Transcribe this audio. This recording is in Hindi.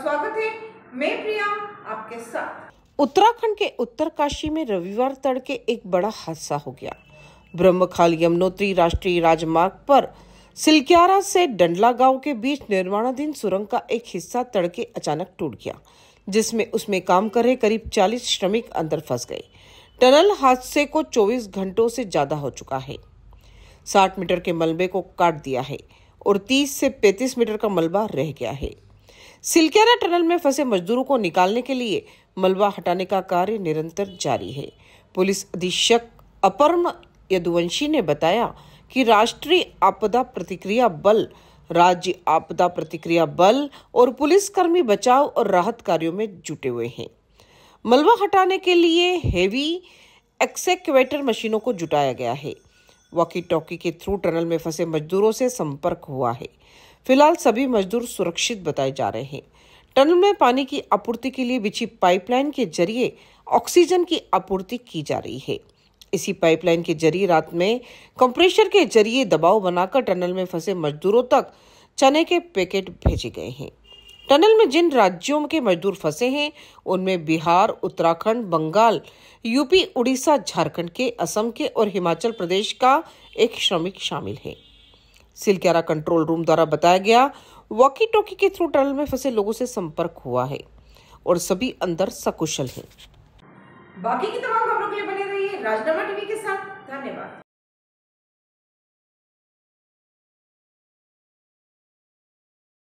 स्वागत है मैं प्रिया आपके साथ उत्तराखंड के उत्तरकाशी में रविवार तड़के एक बड़ा हादसा हो गया ब्रह्मखाल यमुनोत्री राष्ट्रीय राजमार्ग पर सिलक्यारा से डंडला गांव के बीच निर्माणाधीन सुरंग का एक हिस्सा तड़के अचानक टूट गया जिसमें उसमें काम कर रहे करीब 40 श्रमिक अंदर फंस गए टनल हादसे को 24 घंटों से ज्यादा हो चुका है 60 मीटर के मलबे को काट दिया है और 30 से 35 मीटर का मलबा रह गया है सिलकेरा टनल में फंसे मजदूरों को निकालने के लिए मलबा हटाने का कार्य निरंतर जारी है पुलिस अधीक्षक अपर्ण यदुवंशी ने बताया कि राष्ट्रीय आपदा प्रतिक्रिया बल राज्य आपदा प्रतिक्रिया बल और पुलिसकर्मी बचाव और राहत कार्यों में जुटे हुए हैं मलबा हटाने के लिए हेवी एक्सेक्वेटर मशीनों को जुटाया गया है वॉकी टॉकी के थ्रू टनल में फंसे मजदूरों से संपर्क हुआ है फिलहाल सभी मजदूर सुरक्षित बताए जा रहे हैं टनल में पानी की आपूर्ति के लिए बिछी पाइपलाइन के जरिए ऑक्सीजन की आपूर्ति की जा रही है इसी पाइपलाइन के जरिए रात में कंप्रेशर के जरिए दबाव बनाकर टनल में फंसे मजदूरों तक चने के पैकेट भेजे गए हैं टनल में जिन राज्यों के मजदूर फंसे हैं उनमें बिहार उत्तराखंड बंगाल यूपी उड़ीसा झारखंड के असम के और हिमाचल प्रदेश का एक श्रमिक शामिल है सिलक्यारा कंट्रोल रूम द्वारा बताया गया वॉकी टॉकी के थ्रू टनल में फंसे लोगों से संपर्क हुआ है और सभी अंदर सकुशल हैं। बाकी की तमाम खबरों के लिए बने रहिए राजनामा टीवी के साथ धन्यवाद